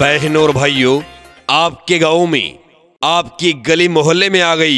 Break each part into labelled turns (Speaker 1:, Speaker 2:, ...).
Speaker 1: बहनों और भाइयों आपके गांव में आपकी गली मोहल्ले में आ गई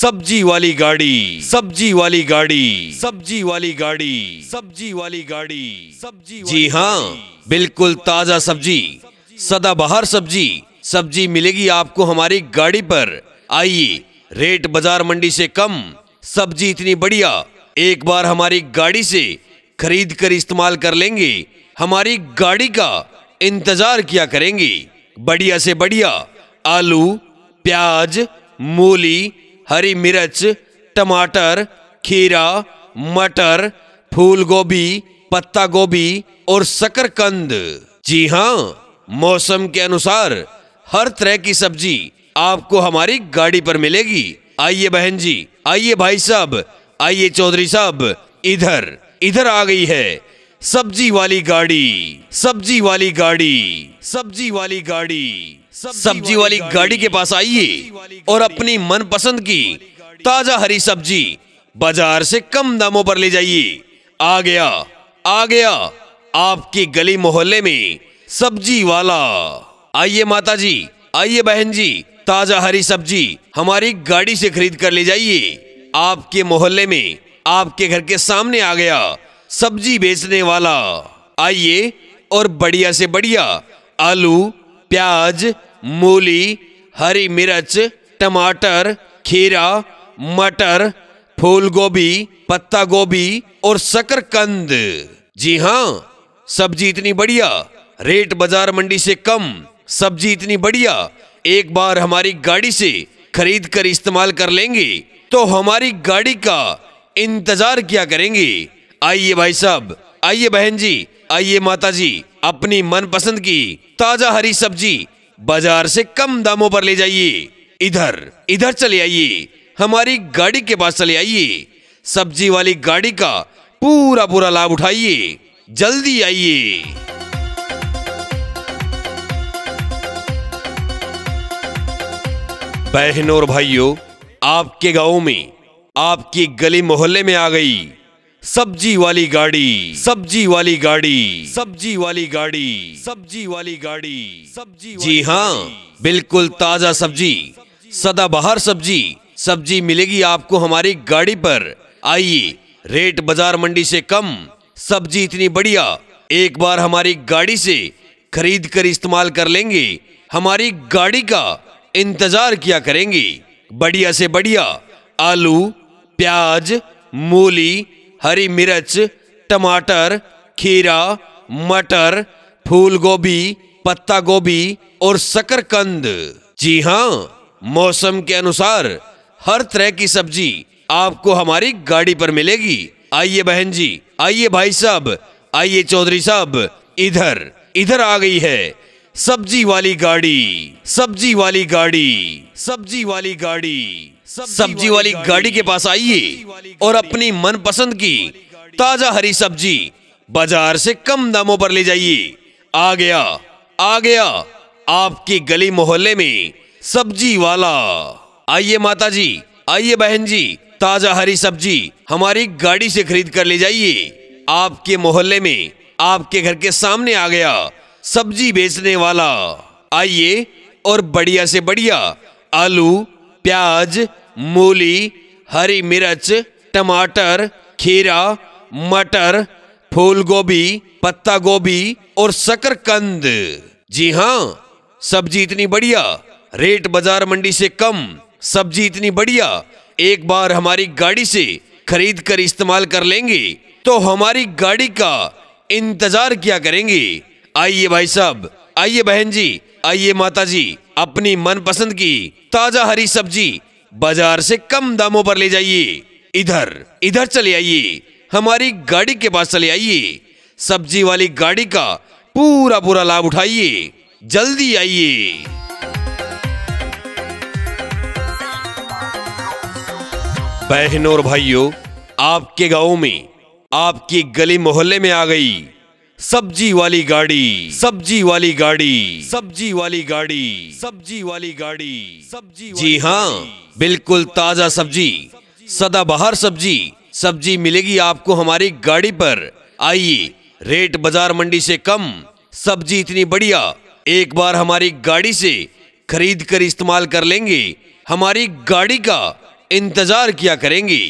Speaker 1: सब्जी वाली गाड़ी सब्जी वाली गाड़ी सब्जी वाली गाड़ी सब्जी वाली गाड़ी सब्जी जी हाँ बिल्कुल ताजा सब्जी सदाबहार सब्जी सब्जी मिलेगी आपको हमारी गाड़ी पर आइए रेट बाजार मंडी से कम सब्जी इतनी बढ़िया एक बार हमारी गाड़ी से खरीद कर इस्तेमाल कर लेंगे हमारी गाड़ी का इंतजार किया करेंगी बढ़िया से बढ़िया आलू प्याज मूली हरी मिर्च टमाटर खीरा मटर फूल गोभी पत्ता गोभी और शकरकंद जी हाँ मौसम के अनुसार हर तरह की सब्जी आपको हमारी गाड़ी पर मिलेगी आइए बहन जी आइए भाई साहब आइए चौधरी साहब इधर इधर आ गई है सब्जी वाली गाड़ी सब्जी वाली गाड़ी सब्जी वाली गाड़ी सब्जी वाली गाड़ी के पास आइए और अपनी मनपसंद की ताजा हरी सब्जी बाजार से कम दामों पर ले जाइए आ गया आ गया आपकी गली मोहल्ले में सब्जी वाला आइए माता जी आइए बहन जी ताजा हरी सब्जी हमारी गाड़ी से खरीद कर ले जाइए आपके मोहल्ले में आपके घर के सामने आ गया सब्जी बेचने वाला आइए और बढ़िया से बढ़िया आलू प्याज मूली हरी मिर्च टमाटर खीरा मटर फूल गोभी पत्ता गोभी और शकरकंद जी हाँ सब्जी इतनी बढ़िया रेट बाजार मंडी से कम सब्जी इतनी बढ़िया एक बार हमारी गाड़ी से खरीद कर इस्तेमाल कर लेंगे तो हमारी गाड़ी का इंतजार क्या करेंगे आइए भाई साहब आइए बहन जी आइए माता जी अपनी मनपसंद की ताजा हरी सब्जी बाजार से कम दामों पर ले जाइए इधर इधर चले आइए हमारी गाड़ी के पास चले आइए सब्जी वाली गाड़ी का पूरा पूरा लाभ उठाइए जल्दी आइए बहनों और भाइयों आपके गांव में आपकी गली मोहल्ले में आ गई सब्जी वाली गाड़ी सब्जी वाली गाड़ी सब्जी वाली गाड़ी सब्जी वाली गाड़ी सब्जी जी हाँ बिल्कुल ताजा सब्जी सदाबहार सब्जी सब्जी मिलेगी आपको हमारी गाड़ी पर आइए रेट बाजार मंडी से कम सब्जी इतनी बढ़िया एक बार हमारी गाड़ी से खरीद कर इस्तेमाल कर लेंगे हमारी गाड़ी का इंतजार किया करेंगे बढ़िया से बढ़िया आलू प्याज मूली हरी मिर्च टमाटर खीरा मटर फूल गोभी पत्ता गोभी और शकरकंद जी हाँ मौसम के अनुसार हर तरह की सब्जी आपको हमारी गाड़ी पर मिलेगी आइए बहन जी आइए भाई साहब आइए चौधरी साहब इधर इधर आ गई है सब्जी वाली गाड़ी सब्जी वाली गाड़ी सब्जी वाली गाड़ी सब्जी वाली गाड़ी के पास आइए और अपनी मनपसंद की ताजा हरी सब्जी बाजार से कम दामों पर ले जाइए आ गया आ गया आपकी गली मोहल्ले में सब्जी वाला आइए माता जी आइए बहन जी ताजा हरी सब्जी हमारी गाड़ी से खरीद कर ले जाइए आपके मोहल्ले में आपके घर के सामने आ गया सब्जी बेचने वाला आइए और बढ़िया से बढ़िया आलू प्याज मूली हरी मिर्च टमाटर खीरा मटर फूल गोभी पत्ता गोभी और शकरकंद जी हाँ सब्जी इतनी बढ़िया रेट बाजार मंडी से कम सब्जी इतनी बढ़िया एक बार हमारी गाड़ी से खरीद कर इस्तेमाल कर लेंगे तो हमारी गाड़ी का इंतजार क्या करेंगे आइए भाई साहब आइए बहन जी आइए माता जी अपनी मनपसंद की ताजा हरी सब्जी बाजार से कम दामों पर ले जाइए इधर इधर चले आइए हमारी गाड़ी के पास चले आइए सब्जी वाली गाड़ी का पूरा पूरा लाभ उठाइए जल्दी आइए बहनों और भाइयों आपके गांव में आपकी गली मोहल्ले में आ गई सब्जी वाली गाड़ी सब्जी वाली गाड़ी सब्जी वाली गाड़ी सब्जी वाली गाड़ी सब्जी जी हाँ बिल्कुल ताजा सब्जी सदाबहार सब्जी सब्जी मिलेगी आपको हमारी गाड़ी पर आइए रेट बाजार मंडी से कम सब्जी इतनी बढ़िया एक बार हमारी गाड़ी से खरीद कर इस्तेमाल कर लेंगे हमारी गाड़ी का इंतजार किया करेंगे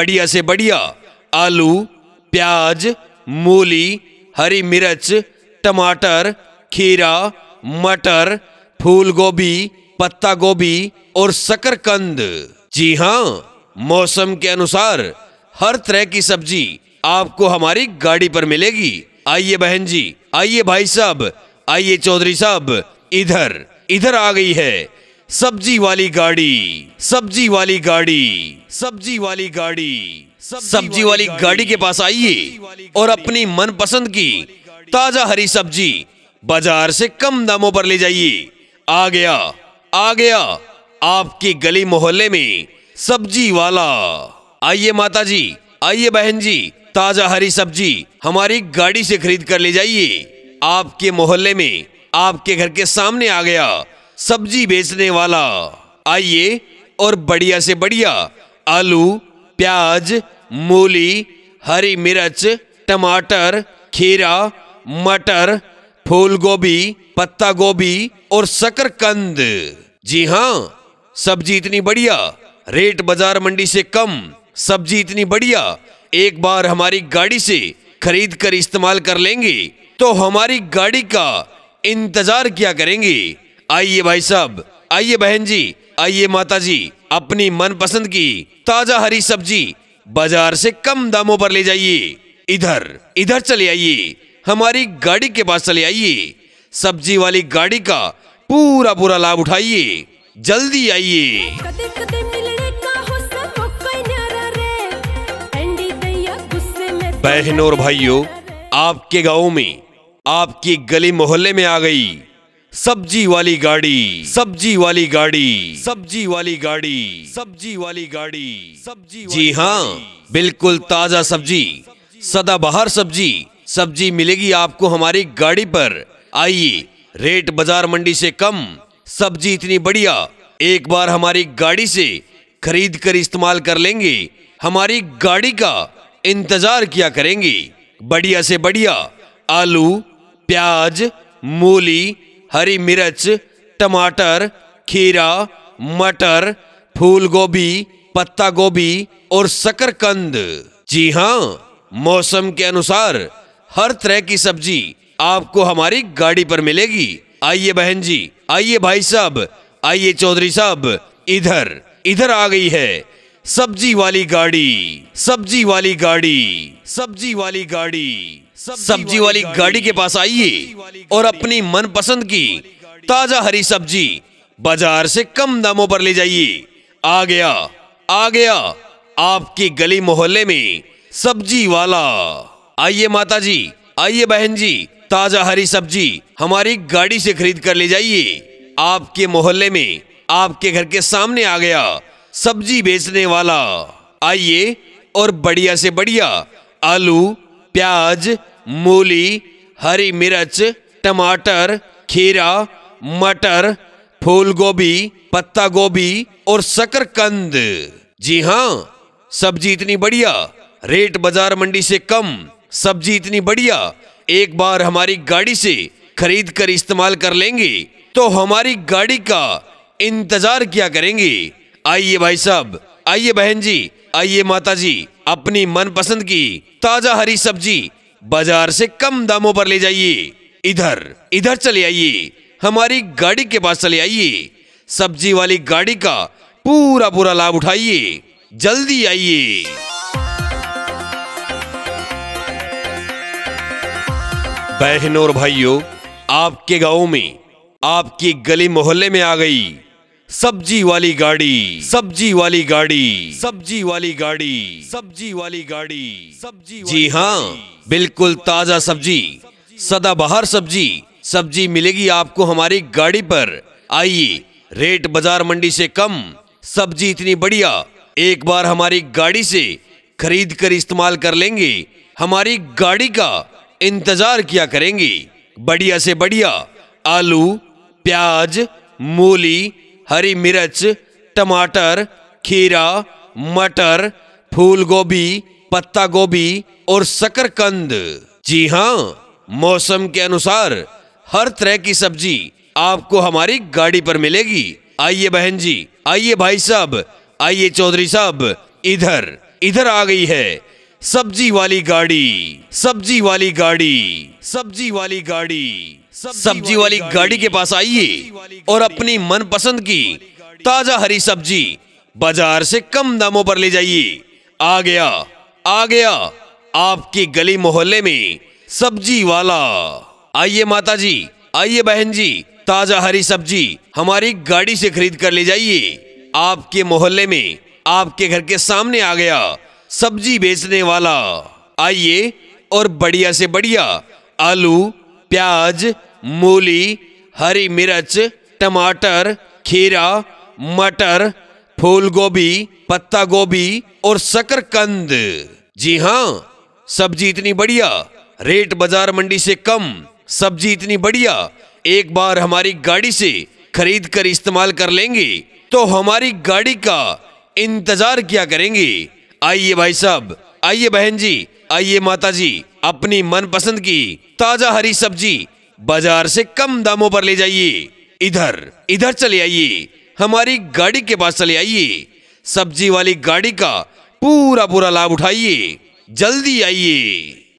Speaker 1: बढ़िया से बढ़िया आलू प्याज मूली हरी मिर्च टमाटर खीरा मटर फूल गोभी पत्ता गोभी और शकरकंद जी हाँ मौसम के अनुसार हर तरह की सब्जी आपको हमारी गाड़ी पर मिलेगी आइए बहन जी आइए भाई साहब आइए चौधरी साहब इधर इधर आ गई है सब्जी वाली गाड़ी सब्जी वाली गाड़ी सब्जी वाली गाड़ी सब्जी वाली गाड़ी के पास आइए और अपनी मनपसंद की ताजा हरी सब्जी बाजार से कम दामों पर ले जाइए आ गया आ गया आपकी गली मोहल्ले में सब्जी वाला आइए माता जी आइए बहन जी ताजा हरी सब्जी हमारी गाड़ी से खरीद कर ले जाइए आपके मोहल्ले में आपके घर के सामने आ गया सब्जी बेचने वाला आइए और बढ़िया से बढ़िया आलू प्याज मूली हरी मिर्च टमाटर खीरा मटर फूल गोभी पत्ता गोभी और शकरकंद जी हाँ सब्जी इतनी बढ़िया रेट बाजार मंडी से कम सब्जी इतनी बढ़िया एक बार हमारी गाड़ी से खरीद कर इस्तेमाल कर लेंगे तो हमारी गाड़ी का इंतजार क्या करेंगे आइए भाई साहब आइए बहन जी आइए माता जी अपनी मनपसंद की ताजा हरी सब्जी बाजार से कम दामों पर ले जाइए इधर इधर चले आइए हमारी गाड़ी के पास चले आइए सब्जी वाली गाड़ी का पूरा पूरा लाभ उठाइए जल्दी आइए तो तो बहनों और भाइयों आपके गांव में आपकी गली मोहल्ले में आ गई सब्जी वाली गाड़ी सब्जी वाली गाड़ी सब्जी वाली गाड़ी सब्जी वाली गाड़ी सब्जी जी हाँ बिल्कुल ताजा सब्जी सदाबहार सब्जी सब्जी मिलेगी आपको हमारी गाड़ी पर आइए रेट बाजार मंडी से कम सब्जी इतनी बढ़िया एक बार हमारी गाड़ी से खरीद कर इस्तेमाल कर लेंगे हमारी गाड़ी का इंतजार किया करेंगे बढ़िया से बढ़िया आलू प्याज मूली हरी मिर्च टमाटर खीरा मटर फूल गोभी पत्ता गोभी और शकरकंद जी हाँ मौसम के अनुसार हर तरह की सब्जी आपको हमारी गाड़ी पर मिलेगी आइए बहन जी आइए भाई साहब आइए चौधरी साहब इधर इधर आ गई है सब्जी वाली गाड़ी सब्जी वाली गाड़ी सब्जी वाली गाड़ी सब्जी वाली गाड़ी के पास आइए और अपनी मनपसंद की ताजा हरी सब्जी बाजार से कम दामों पर ले जाइए आ गया आ गया आपकी गली मोहल्ले में सब्जी वाला आइए माता जी आइए बहन जी ताजा हरी सब्जी हमारी गाड़ी से खरीद कर ले जाइए आपके मोहल्ले में आपके घर के सामने आ गया सब्जी बेचने वाला आइए और बढ़िया से बढ़िया आलू प्याज मूली हरी मिर्च टमाटर खीरा मटर फूल गोभी पत्ता गोभी और शकरकंद जी हाँ सब्जी इतनी बढ़िया रेट बाजार मंडी से कम सब्जी इतनी बढ़िया एक बार हमारी गाड़ी से खरीद कर इस्तेमाल कर लेंगे तो हमारी गाड़ी का इंतजार क्या करेंगे आइए भाई साहब आइए बहन जी आइए माता जी अपनी मनपसंद की ताजा हरी सब्जी बाजार से कम दामों पर ले जाइए इधर इधर चले आइए हमारी गाड़ी के पास चले आइए सब्जी वाली गाड़ी का पूरा पूरा लाभ उठाइए जल्दी आइए बहनों और भाइयों आपके गांव में आपकी गली मोहल्ले में आ गई सब्जी वाली गाड़ी सब्जी वाली गाड़ी सब्जी वाली गाड़ी सब्जी वाली गाड़ी सब्जी जी हाँ बिल्कुल ताजा सब्जी सदाबहार सब्जी सब्जी मिलेगी आपको हमारी गाड़ी पर आइए रेट बाजार मंडी से कम सब्जी इतनी बढ़िया एक बार हमारी गाड़ी से खरीद कर इस्तेमाल कर लेंगे हमारी गाड़ी का इंतजार किया करेंगे बढ़िया से बढ़िया आलू प्याज मूली हरी मिर्च टमाटर खीरा मटर फूल गोभी पत्ता गोभी और शकरकंद जी हाँ मौसम के अनुसार हर तरह की सब्जी आपको हमारी गाड़ी पर मिलेगी आइए बहन जी आइए भाई साहब आइए चौधरी साहब इधर इधर आ गई है सब्जी वाली गाड़ी सब्जी वाली गाड़ी सब्जी वाली गाड़ी सब्जी वाली गाड़ी के पास आइए और अपनी मनपसंद की ताजा हरी सब्जी बाजार से कम दामों पर ले जाइए आ गया आ गया आपकी गली मोहल्ले में सब्जी वाला आइए माता जी आइए बहन जी ताजा हरी सब्जी हमारी गाड़ी से खरीद कर ले जाइए आपके मोहल्ले में आपके घर के सामने आ गया सब्जी बेचने वाला आइए और बढ़िया से बढ़िया आलू प्याज मूली हरी मिर्च टमाटर खीरा मटर फूल गोभी पत्ता गोभी और शकरकंद जी हाँ सब्जी इतनी बढ़िया रेट बाजार मंडी से कम सब्जी इतनी बढ़िया एक बार हमारी गाड़ी से खरीद कर इस्तेमाल कर लेंगे तो हमारी गाड़ी का इंतजार क्या करेंगे आइए भाई साहब आइए बहन जी आइए माता जी अपनी मनपसंद की ताजा हरी सब्जी बाजार से कम दामों पर ले जाइए इधर इधर चले आइए हमारी गाड़ी के पास चले आइए सब्जी वाली गाड़ी का पूरा पूरा लाभ उठाइए जल्दी आइए